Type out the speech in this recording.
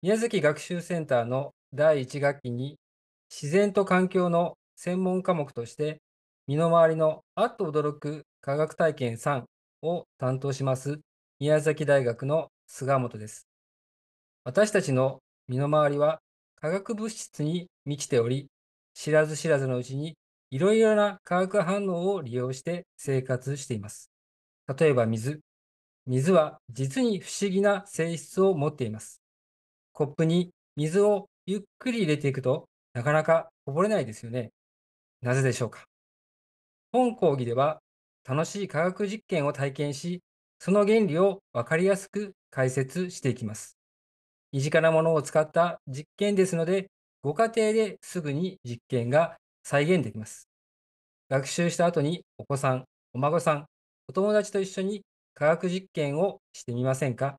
宮崎学習センターの第1学期に自然と環境の専門科目として身の回りのあっと驚く科学体験3を担当します宮崎大学の菅本です。私たちの身の回りは化学物質に満ちており、知らず知らずのうちにいろいろな化学反応を利用して生活しています。例えば水。水は実に不思議な性質を持っています。コップに水をゆっくり入れていくとなかなかこぼれないですよね。なぜでしょうか本講義では楽しい科学実験を体験し、その原理を分かりやすく解説していきます。身近なものを使った実験ですので、ご家庭ですぐに実験が再現できます。学習した後にお子さん、お孫さん、お友達と一緒に科学実験をしてみませんか